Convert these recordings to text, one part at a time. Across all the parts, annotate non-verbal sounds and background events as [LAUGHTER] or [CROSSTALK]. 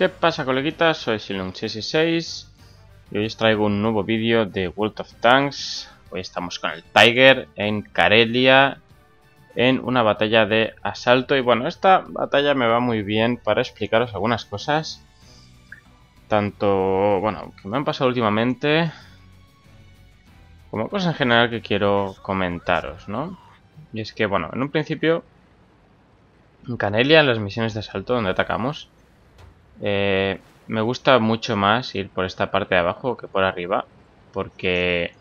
¿Qué pasa coleguitas? Soy Silum66 y hoy os traigo un nuevo vídeo de World of Tanks. Hoy estamos con el Tiger en Karelia en una batalla de asalto y bueno, esta batalla me va muy bien para explicaros algunas cosas. Tanto, bueno, que me han pasado últimamente como cosas en general que quiero comentaros, ¿no? Y es que, bueno, en un principio, en Canelia, en las misiones de asalto donde atacamos, eh, me gusta mucho más ir por esta parte de abajo que por arriba. Porque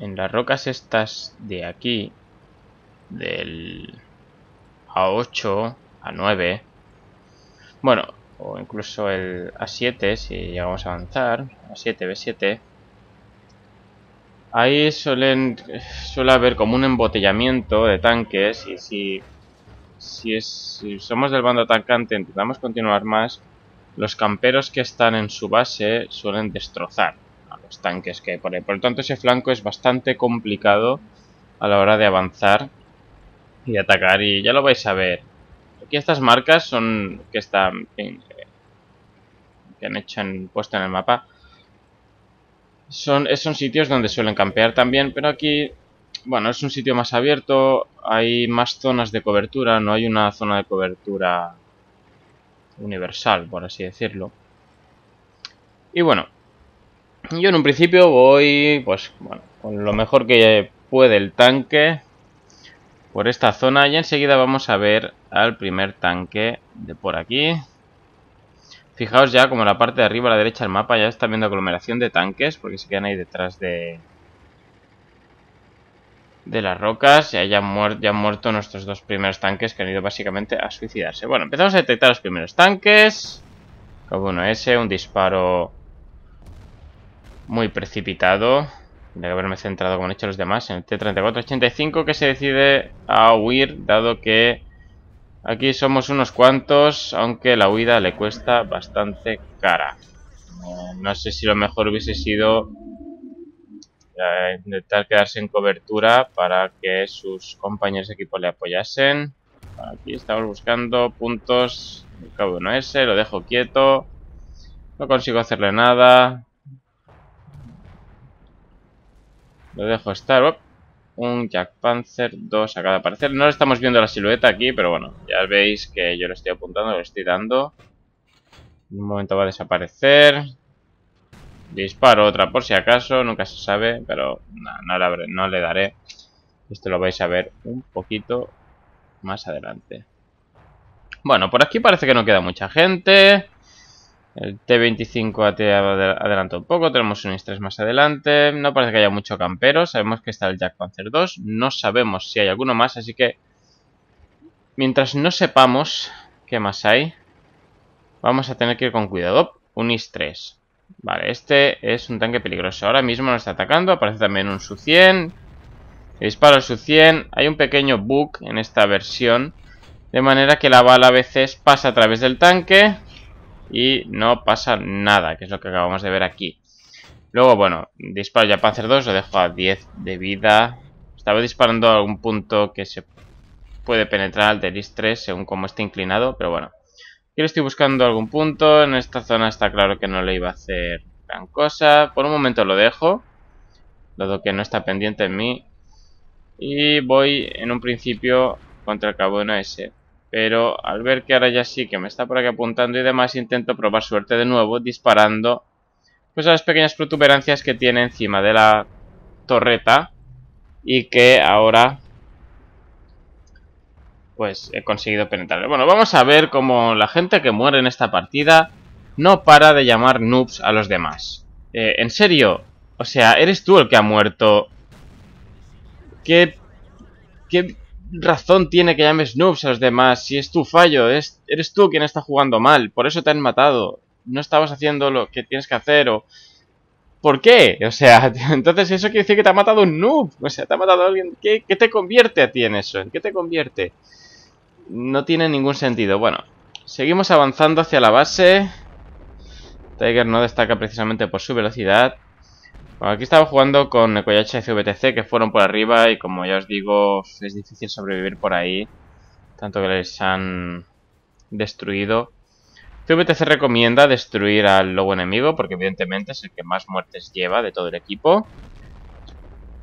en las rocas estas de aquí, del A8, A9, bueno, o incluso el A7 si llegamos a avanzar, A7, B7, ahí suelen, suele haber como un embotellamiento de tanques y si si, es, somos del bando atacante intentamos continuar más, los camperos que están en su base suelen destrozar a los tanques que hay por ahí. Por lo tanto, ese flanco es bastante complicado a la hora de avanzar y atacar. Y ya lo vais a ver. Aquí estas marcas son que están que han hecho en, puesto en el mapa. Son, son sitios donde suelen campear también, pero aquí bueno, es un sitio más abierto, hay más zonas de cobertura, no hay una zona de cobertura universal, por así decirlo. Y bueno, yo en un principio voy, pues, bueno, con lo mejor que puede el tanque por esta zona y enseguida vamos a ver al primer tanque de por aquí. Fijaos ya como la parte de arriba a la derecha del mapa ya está viendo aglomeración de tanques porque se quedan ahí detrás de, de las rocas. Y ahí ya han, muerto nuestros dos primeros tanques que han ido básicamente a suicidarse. Bueno, empezamos a detectar los primeros tanques. como uno s un disparo muy precipitado. De haberme centrado, como han hecho los demás, en el T-34-85 que se decide a huir, dado que aquí somos unos cuantos, aunque la huida le cuesta bastante cara. No sé si lo mejor hubiese sido intentar quedarse en cobertura para que sus compañeros de equipo le apoyasen. Aquí estamos buscando puntos. El cabo no ese, lo dejo quieto. No consigo hacerle nada. Lo dejo estar. Un Jack Panzer 2 acaba de aparecer. No estamos viendo la silueta aquí, pero bueno, ya veis que yo lo estoy apuntando, lo estoy dando. En un momento va a desaparecer. Disparo otra por si acaso, nunca se sabe, pero no, le daré. Esto lo vais a ver un poquito más adelante. Bueno, por aquí parece que no queda mucha gente. El T25 te adelanto un poco. Tenemos un is 3 más adelante. No parece que haya mucho campero. Sabemos que está el Jack Panzer 2. No sabemos si hay alguno más, así que... Mientras no sepamos qué más hay, vamos a tener que ir con cuidado. Un is 3 Vale, este es un tanque peligroso. Ahora mismo nos está atacando. Aparece también un Su-100. Disparo el Su-100. Hay un pequeño bug en esta versión. De manera que la bala a veces pasa a través del tanque. Y no pasa nada, que es lo que acabamos de ver aquí. Luego, bueno, disparo ya Panzer 2. Lo dejo a 10 de vida. Estaba disparando a algún punto que se puede penetrar al Deris 3 según cómo esté inclinado. Pero bueno, y le estoy buscando algún punto. En esta zona está claro que no le iba a hacer gran cosa. Por un momento lo dejo. Dado que no está pendiente en mí. Y voy en un principio contra el cabo en ese. Pero al ver que ahora ya sí que me está por aquí apuntando y demás, intento probar suerte de nuevo disparando pues a las pequeñas protuberancias que tiene encima de la torreta y que ahora pues he conseguido penetrar. Bueno, vamos a ver cómo la gente que muere en esta partida no para de llamar noobs a los demás. Eh, en serio, o sea, eres tú el que ha muerto. ¿Qué, qué razón tiene que llames noobs a los demás si es tu fallo? Es, eres tú quien está jugando mal, por eso te han matado. No estabas haciendo lo que tienes que hacer o... ¿Por qué? O sea, [LAUGHS] entonces eso quiere decir que te ha matado un noob. O sea, te ha matado alguien. ¿Qué, qué te convierte a ti en eso? ¿En qué te convierte? no tiene ningún sentido. Bueno, seguimos avanzando hacia la base. Tiger no destaca precisamente por su velocidad. aquí estaba jugando con Nekoyacha y CVTC que fueron por arriba y como ya os digo, es difícil sobrevivir por ahí. Tanto que les han destruido. CVTC recomienda destruir al lobo enemigo porque evidentemente es el que más muertes lleva de todo el equipo.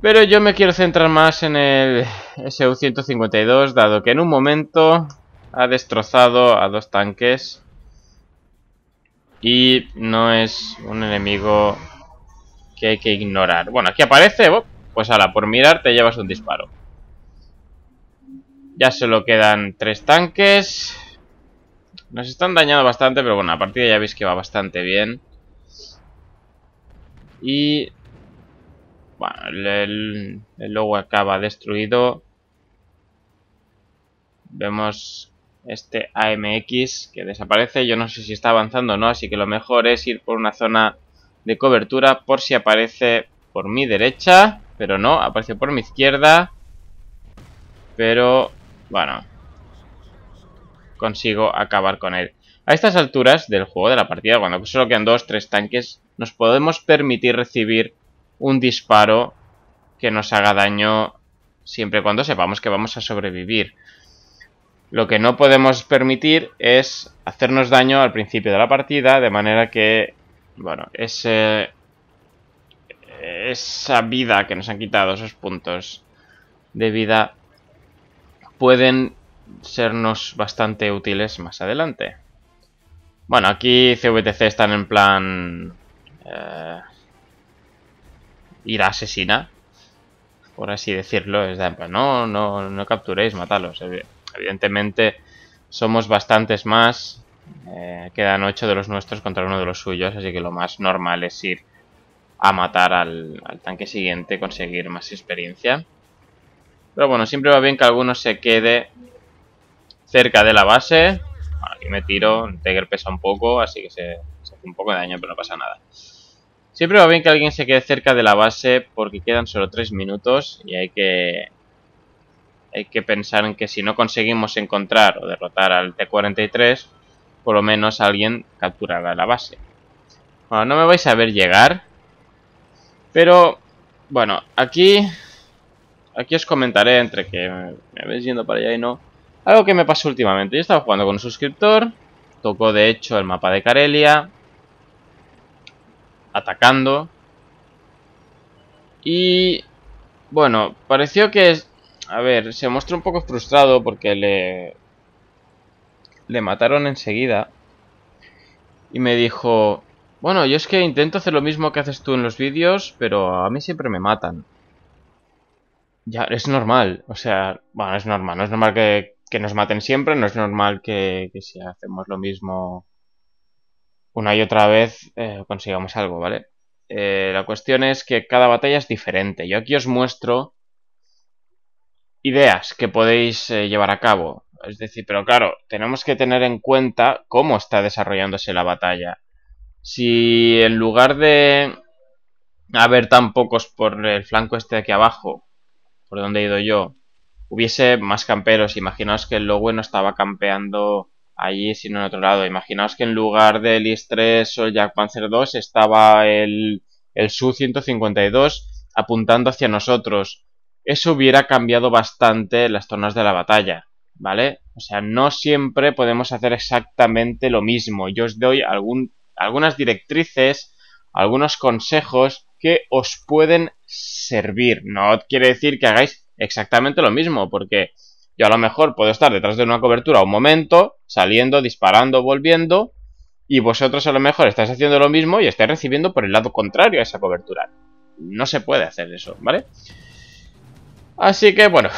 Pero yo me quiero centrar más en el SU-152, dado que en un momento ha destrozado a dos tanques. Y no es un enemigo que hay que ignorar. Bueno, aquí aparece, oh, pues ala, por mirar te llevas un disparo. Ya solo quedan tres tanques. Nos están dañando bastante, pero bueno, a partir de ya veis que va bastante bien. Y bueno, el, logo acaba destruido. Vemos este AMX que desaparece. Yo no sé si está avanzando o no, así que lo mejor es ir por una zona de cobertura por si aparece por mi derecha. Pero no, aparece por mi izquierda. Pero, bueno, consigo acabar con él. A estas alturas del juego de la partida, cuando solo quedan dos, tres tanques, nos podemos permitir recibir un disparo que nos haga daño siempre y cuando sepamos que vamos a sobrevivir. Lo que no podemos permitir es hacernos daño al principio de la partida, de manera que, bueno, ese, esa vida que nos han quitado, esos puntos de vida, pueden sernos bastante útiles más adelante. Bueno, aquí CVTC están en plan... Eh, Ir a asesina, por así decirlo, es no, no, no capturéis, matalos. Evidentemente somos bastantes más, eh, quedan 8 de los nuestros contra uno de los suyos, así que lo más normal es ir a matar al, tanque siguiente, conseguir más experiencia. Pero bueno, siempre va bien que alguno se quede cerca de la base. aquí me tiro, Tiger pesa un poco, así que se hace un poco de daño, pero no pasa nada. Siempre va bien que alguien se quede cerca de la base porque quedan solo 3 minutos y hay que... Hay que pensar en que si no conseguimos encontrar o derrotar al T-43, por lo menos alguien capturará la base. Bueno, no me vais a ver llegar. Pero, bueno, aquí... Aquí os comentaré entre que me veis yendo para allá y no. Algo que me pasó últimamente. Yo estaba jugando con un suscriptor. Tocó, de hecho, el mapa de Karelia atacando. Y bueno, pareció que... a ver, se mostró un poco frustrado porque le... Le mataron enseguida. Y me dijo... Bueno, yo es que intento hacer lo mismo que haces tú en los vídeos, pero a mí siempre me matan. Ya, es normal. O sea, bueno, es normal. No es normal que, que nos maten siempre, no es normal que, que si hacemos lo mismo una y otra vez eh, consigamos algo, ¿vale? Eh, la cuestión es que cada batalla es diferente. Yo aquí os muestro ideas que podéis eh, llevar a cabo. Es decir, pero claro, tenemos que tener en cuenta cómo está desarrollándose la batalla. Si en lugar de haber tan pocos por el flanco este de aquí abajo, por donde he ido yo, hubiese más camperos, imaginaos que el Lowe no estaba campeando Ahí, sino en otro lado. Imaginaos que en lugar del IS-3 o el Jack Panzer 2 estaba el, el Su-152 apuntando hacia nosotros. Eso hubiera cambiado bastante las zonas de la batalla, ¿vale? O sea, no siempre podemos hacer exactamente lo mismo. Yo os doy algún, algunas directrices, algunos consejos que os pueden servir. No quiere decir que hagáis exactamente lo mismo, porque yo a lo mejor puedo estar detrás de una cobertura un momento, saliendo, disparando, volviendo, y vosotros a lo mejor estáis haciendo lo mismo y estáis recibiendo por el lado contrario a esa cobertura. No se puede hacer eso, ¿vale? Así que, bueno...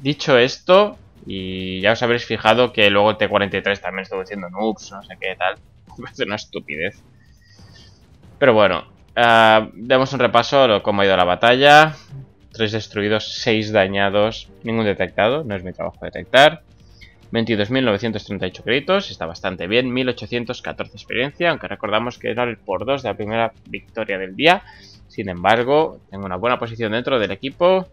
Dicho esto, y ya os habréis fijado que luego el T-43 también estuvo haciendo nukes, no sé qué tal. Es [LAUGHS] una estupidez. Pero bueno, eh, demos un repaso de cómo ha ido la batalla. 3 destruidos, 6 dañados, ningún detectado, no es mi trabajo detectar. 22.938 créditos, está bastante bien, 1.814 experiencia, aunque recordamos que era el por 2 de la primera victoria del día. Sin embargo, tengo una buena posición dentro del equipo.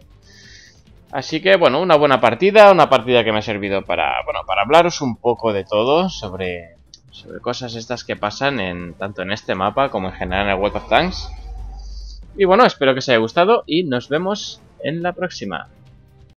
Así que, bueno, una buena partida, una partida que me ha servido para, bueno, para hablaros un poco de todo sobre, sobre cosas estas que pasan en, tanto en este mapa como en general en el World of Tanks. Y bueno, espero que os haya gustado y nos vemos en la próxima.